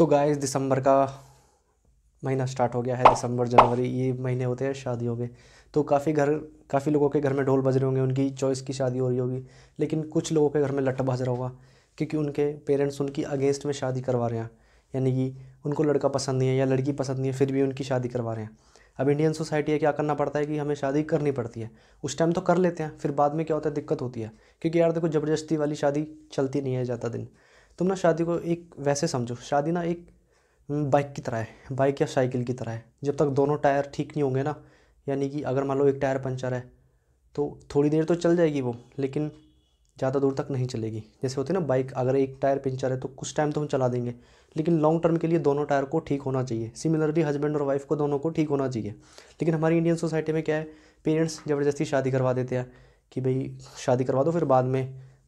तो गाइस दिसंबर का महीना स्टार्ट हो गया है दिसंबर जनवरी ये महीने होते हैं शादियों के तो काफ़ी घर काफ़ी लोगों के घर में ढोल बज रहे होंगे उनकी चॉइस की शादी हो रही होगी लेकिन कुछ लोगों के घर में लट्टा बज रहा होगा क्योंकि उनके पेरेंट्स उनकी अगेंस्ट में शादी करवा रहे हैं यानी कि उनको लड़का पसंद नहीं है या लड़की पसंद नहीं है फिर भी उनकी शादी करवा रहे हैं अब इंडियन सोसाइटी है क्या करना पड़ता है कि हमें शादी करनी पड़ती है उस टाइम तो कर लेते हैं फिर बाद में क्या होता है दिक्कत होती है क्योंकि यार देखो ज़बरदस्ती वाली शादी चलती नहीं है ज़्यादा दिन तुम ना शादी को एक वैसे समझो शादी ना एक बाइक हम्म, की तरह है बाइक या साइकिल की तरह है जब तक दोनों टायर ठीक नहीं होंगे ना यानी कि अगर मान लो एक टायर पंचर है तो थोड़ी देर तो चल जाएगी वो लेकिन ज़्यादा दूर तक नहीं चलेगी जैसे होती है ना बाइक अगर एक टायर पंचर है तो कुछ टाइम तो हम चला देंगे लेकिन लॉन्ग टर्म के लिए दोनों टायर को ठीक होना चाहिए सिमिलरली हस्बैंड और वाइफ को दोनों को ठीक होना चाहिए लेकिन हमारी इंडियन सोसाइटी में क्या है पेरेंट्स ज़बरदस्ती शादी करवा देते हैं कि भाई शादी करवा दो फिर बाद में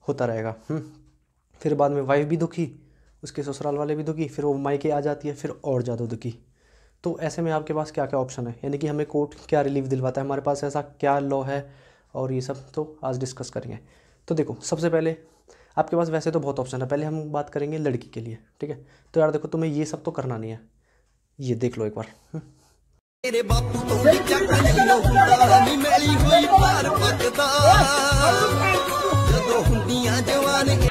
होता रहेगा हम्म, फिर बाद में वाइफ भी दुखी उसके ससुराल वाले भी दुखी फिर वो मायके आ जाती है फिर और ज़्यादा दुखी तो ऐसे में आपके पास क्या क्या ऑप्शन है यानी कि हमें कोर्ट क्या रिलीफ दिलवाता है हमारे पास ऐसा क्या लॉ है और ये सब तो आज डिस्कस करेंगे तो देखो सबसे पहले आपके पास वैसे तो बहुत ऑप्शन है पहले हम बात करेंगे लड़की के लिए ठीक है तो यार देखो तुम्हें ये सब तो करना नहीं है ये देख लो एक बार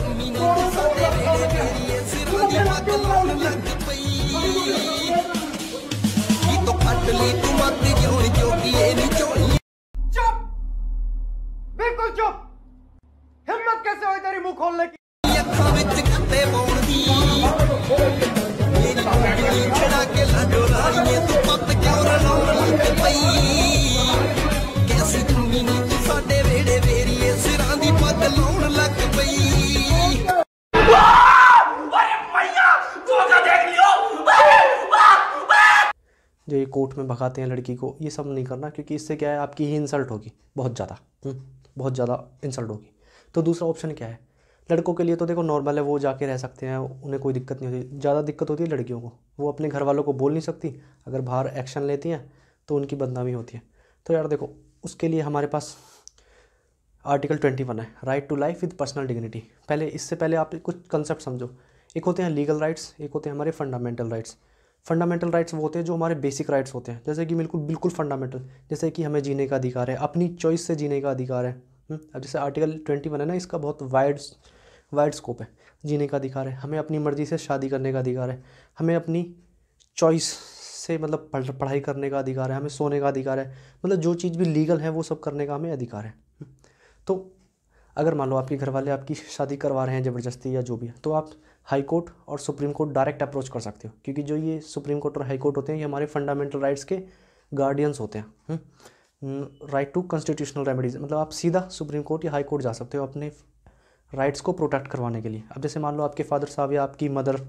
जो ये कोर्ट में भगाते हैं लड़की को ये सब नहीं करना क्योंकि इससे क्या है आपकी ही इंसल्ट होगी बहुत ज़्यादा हम्म, बहुत ज़्यादा इंसल्ट होगी तो दूसरा ऑप्शन क्या है लड़कों के लिए तो देखो नॉर्मल है वो जाके रह सकते हैं उन्हें कोई दिक्कत नहीं होती ज़्यादा दिक्कत होती है लड़कियों को वो अपने घर वालों को बोल नहीं सकती अगर बाहर एक्शन लेती हैं तो उनकी बदनामी होती है तो यार देखो उसके लिए हमारे पास आर्टिकल ट्वेंटी वन है right to life with personal dignity पहले इससे पहले आप कुछ कंसेप्ट समझो एक होते हैं लीगल राइट्स एक होते हैं हमारे फंडामेंटल राइट्स फंडामेंटल राइट्स वो होते हैं जो हमारे बेसिक राइट्स होते हैं जैसे कि बिल्कुल बिल्कुल फंडामेंटल जैसे कि हमें जीने का अधिकार है अपनी चॉइस से जीने का अधिकार है हम्म, अब जैसे आर्टिकल ट्वेंटी वन है ना इसका बहुत वाइड वाइड स्कोप है जीने का अधिकार है हमें अपनी मर्ज़ी से शादी करने का अधिकार है हमें अपनी चॉइस से मतलब पढ़ाई करने का अधिकार है हमें सोने का अधिकार है मतलब जो चीज़ भी लीगल है वो सब करने का हमें अधिकार है हम्म, तो अगर मान लो आपके घर वाले आपकी शादी करवा रहे हैं ज़बरदस्ती या जो भी है तो आप हाई कोर्ट और सुप्रीम कोर्ट डायरेक्ट अप्रोच कर सकते हो क्योंकि जो ये सुप्रीम कोर्ट और हाई कोर्ट होते हैं ये हमारे फंडामेंटल राइट्स के गार्डियंस होते हैं राइट टू कॉन्स्टिट्यूशनल रेमेडीज मतलब आप सीधा सुप्रीम कोर्ट या हाई कोर्ट जा सकते हो अपने राइट्स को प्रोटेक्ट करवाने के लिए अब जैसे मान लो आपके फादर साहब या आपकी मदर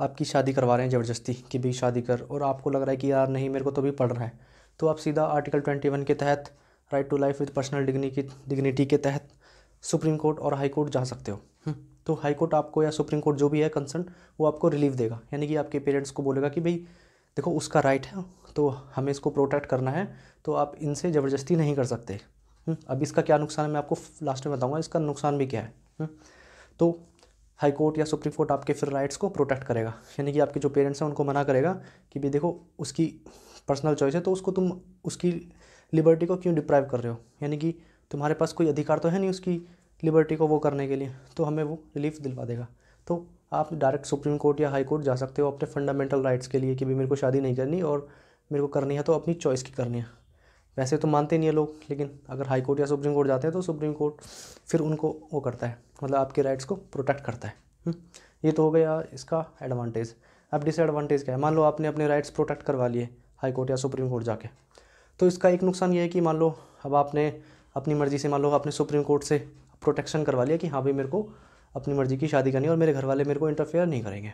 आपकी शादी करवा रहे हैं ज़बरदस्ती कि भाई शादी कर और आपको लग रहा है कि यार नहीं मेरे को तो भी पढ़ रहा है तो आप सीधा आर्टिकल ट्वेंटी वन के तहत right to life with personal digni की डिग्निटी के तहत सुप्रीम कोर्ट और हाई कोर्ट जा सकते हो हम्म। तो हाई कोर्ट आपको या सुप्रीम कोर्ट जो भी है कंसर्न वो आपको रिलीफ देगा यानी कि आपके पेरेंट्स को बोलेगा कि भाई देखो उसका राइट है तो हमें इसको प्रोटेक्ट करना है तो आप इनसे ज़बरदस्ती नहीं कर सकते हम्म, अब इसका क्या नुकसान है मैं आपको लास्ट में बताऊँगा इसका नुकसान भी क्या है हम्म, तो हाई कोर्ट या सुप्रीम कोर्ट आपके फिर राइट्स को प्रोटेक्ट करेगा यानी कि आपके जो पेरेंट्स हैं उनको मना करेगा कि भाई देखो उसकी पर्सनल चॉइस है तो उसको तुम उसकी लिबर्टी को क्यों डिप्राइव कर रहे हो यानी कि तुम्हारे पास कोई अधिकार तो है नहीं उसकी लिबर्टी को वो करने के लिए तो हमें वो रिलीफ दिलवा देगा तो आप डायरेक्ट सुप्रीम कोर्ट या हाई कोर्ट जा सकते हो अपने फंडामेंटल राइट्स के लिए कि भी मेरे को शादी नहीं करनी और मेरे को करनी है तो अपनी चॉइस की करनी है वैसे तो मानते नहीं है लोग लेकिन अगर हाई कोर्ट या सुप्रीम कोर्ट जाते हैं तो सुप्रीम कोर्ट फिर उनको वो करता है मतलब आपके राइट्स को प्रोटेक्ट करता है हम्म, ये तो हो गया इसका एडवांटेज अब डिसएडवांटेज क्या है मान लो आपने अपने राइट्स प्रोटेक्ट करवा लिए हाई कोर्ट या सुप्रीम कोर्ट जाके तो इसका एक नुकसान ये है कि मान लो अब आपने अपनी मर्ज़ी से मान लो आपने सुप्रीम कोर्ट से प्रोटेक्शन करवा लिया कि हाँ भाई मेरे को अपनी मर्ज़ी की शादी करनी है और मेरे घर वाले मेरे को इंटरफेयर नहीं करेंगे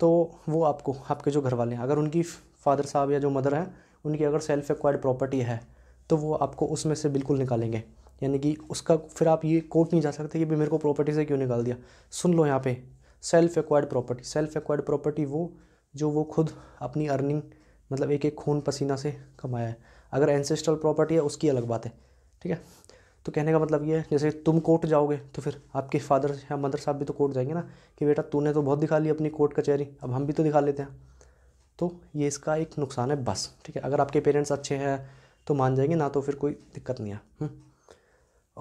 तो वो आपको आपके जो घर वाले हैं अगर उनकी फादर साहब या जो मदर हैं उनकी अगर सेल्फ एक्वायर्ड प्रॉपर्टी है तो वो आपको उसमें से बिल्कुल निकालेंगे यानी कि उसका फिर आप ये कोर्ट नहीं जा सकते कि भाई मेरे को प्रॉपर्टी से क्यों निकाल दिया सुन लो यहाँ पे self acquired property self acquired property वो जो वो खुद अपनी अर्निंग मतलब एक एक खून पसीना से कमाया है अगर एनसेस्ट्रल प्रॉपर्टी है उसकी अलग बात है ठीक है तो कहने का मतलब ये है जैसे तुम कोर्ट जाओगे तो फिर आपके फादर या मदर साहब भी तो कोर्ट जाएंगे ना कि बेटा तूने तो बहुत दिखा ली अपनी कोर्ट कचहरी अब हम भी तो दिखा लेते हैं तो ये इसका एक नुकसान है बस ठीक है अगर आपके पेरेंट्स अच्छे हैं तो मान जाएंगे ना तो फिर कोई दिक्कत नहीं है हम्म।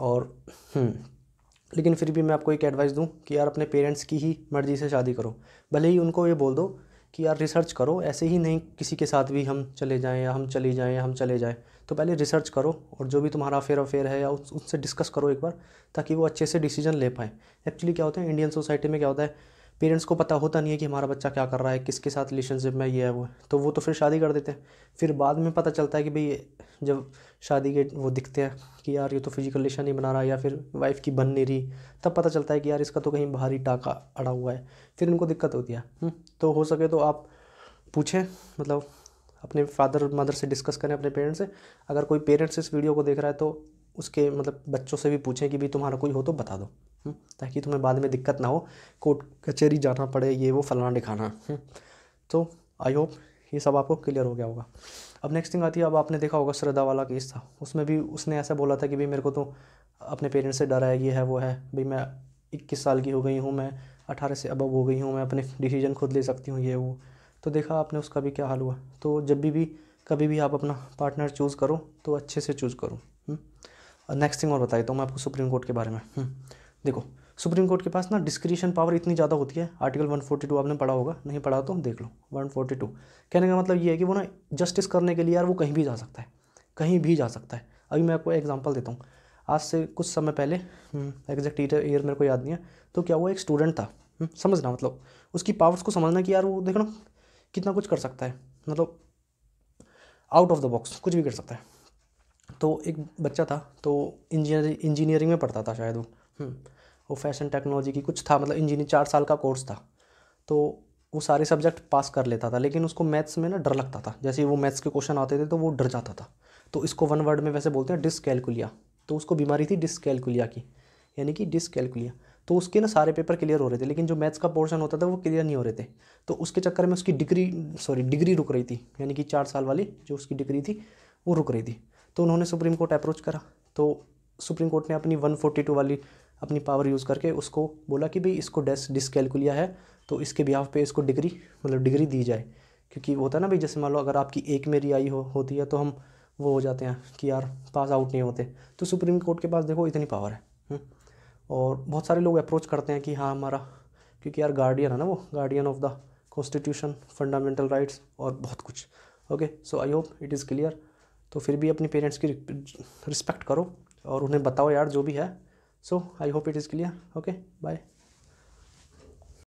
और हम्म। लेकिन फिर भी मैं आपको एक एडवाइस दूँ कि यार अपने पेरेंट्स की ही मर्ज़ी से शादी करो भले ही उनको ये बोल दो कि यार रिसर्च करो ऐसे ही नहीं किसी के साथ भी हम चले जाएँ या हम चले जाएँ या हम चले जाएँ तो पहले रिसर्च करो और जो भी तुम्हारा अफेयर अफेयर है या उनसे डिस्कस करो एक बार ताकि वो अच्छे से डिसीजन ले पाए एक्चुअली क्या होता है इंडियन सोसाइटी में क्या होता है पेरेंट्स को पता होता नहीं है कि हमारा बच्चा क्या कर रहा है किसके साथ रिलेशनशिप में ये है वो तो वो तो फिर शादी कर देते हैं फिर बाद में पता चलता है कि भाई जब शादी के वो दिखते हैं कि यार ये तो फिजिकल रिलेशन नहीं बना रहा या फिर वाइफ की बन नहीं रही तब पता चलता है कि यार इसका तो कहीं बाहरी टाका अड़ा हुआ है फिर उनको दिक्कत होती है हम्म, तो हो सके तो आप पूछें मतलब अपने फादर मदर से डिस्कस करें अपने पेरेंट्स से अगर कोई पेरेंट्स इस वीडियो को देख रहा है तो उसके मतलब बच्चों से भी पूछें कि भाई तुम्हारा कोई हो तो बता दो हम्म, ताकि तुम्हें बाद में दिक्कत ना हो कोर्ट कचहरी जाना पड़े ये वो फलाना दिखाना हम्म, तो आई होप ये सब आपको क्लियर हो गया होगा अब नेक्स्ट थिंग आती है अब आपने देखा होगा श्रद्धा वाला केस था उसमें भी उसने ऐसा बोला था कि भाई मेरे को तो अपने पेरेंट्स से डर है ये है वो है भाई मैं इक्कीस साल की हो गई हूँ मैं अठारह से अबब हो गई हूँ मैं अपने डिसीजन खुद ले सकती हूँ ये वो तो देखा आपने उसका भी क्या हाल हुआ तो जब भी भी कभी भी आप अपना पार्टनर चूज़ करो तो अच्छे से चूज़ करो नेक्स्ट हम्म? थिंग और बताई तो मैं आपको सुप्रीम कोर्ट के बारे में हम्म? देखो सुप्रीम कोर्ट के पास ना डिस्क्रिशन पावर इतनी ज़्यादा होती है आर्टिकल 142 आपने पढ़ा होगा नहीं पढ़ा तो देख लो 142 कहने का मतलब ये है कि वो ना जस्टिस करने के लिए यार वो कहीं भी जा सकता है कहीं भी जा सकता है अभी मैं आपको एग्जांपल देता हूँ आज से कुछ समय पहले एग्जैक्ट हम्म, ईयर मेरे को याद नहीं है तो क्या वो एक स्टूडेंट था समझना मतलब उसकी पावर्स को समझना कि यार वो ना कितना कुछ कर सकता है मतलब आउट ऑफ द बॉक्स कुछ भी कर सकता है तो एक बच्चा था तो इंजीनियरिंग इंजीनियरिंग में पढ़ता था शायद वो हम्म, वो फैशन टेक्नोलॉजी की कुछ था मतलब इंजीनियर चार साल का कोर्स था तो वो सारे सब्जेक्ट पास कर लेता था लेकिन उसको मैथ्स में ना डर लगता था जैसे वो मैथ्स के क्वेश्चन आते थे तो वो डर जाता था तो इसको वन वर्ड में वैसे बोलते हैं डिसकैलकुलिया तो उसको बीमारी थी डिसकैलकुलिया की यानी कि डिसकैलकुलिया तो उसके ना सारे पेपर क्लियर हो रहे थे लेकिन जो मैथ्स का पोर्शन होता था वो क्लियर नहीं हो रहे थे तो उसके चक्कर में उसकी डिग्री सॉरी डिग्री रुक रही थी यानी कि चार साल वाली जो उसकी डिग्री थी वो रुक रही थी तो उन्होंने सुप्रीम कोर्ट अप्रोच करा तो सुप्रीम कोर्ट ने अपनी 142 वाली अपनी पावर यूज़ करके उसको बोला कि भाई इसको डेस्क डिसकेलकुलिया है तो इसके बिहाफ पे इसको डिग्री मतलब डिग्री दी जाए क्योंकि होता है ना भाई जैसे मान लो अगर आपकी एक में आई हो होती है तो हम वो हो जाते हैं कि यार पास आउट नहीं होते तो सुप्रीम कोर्ट के पास देखो इतनी पावर है और बहुत सारे लोग अप्रोच करते हैं कि हाँ हमारा क्योंकि यार गार्डियन है ना वो guardian of the constitution fundamental rights और बहुत कुछ okay so I hope it is clear तो फिर भी अपने पेरेंट्स की रिस्पेक्ट करो और उन्हें बताओ यार जो भी है so I hope it is clear okay bye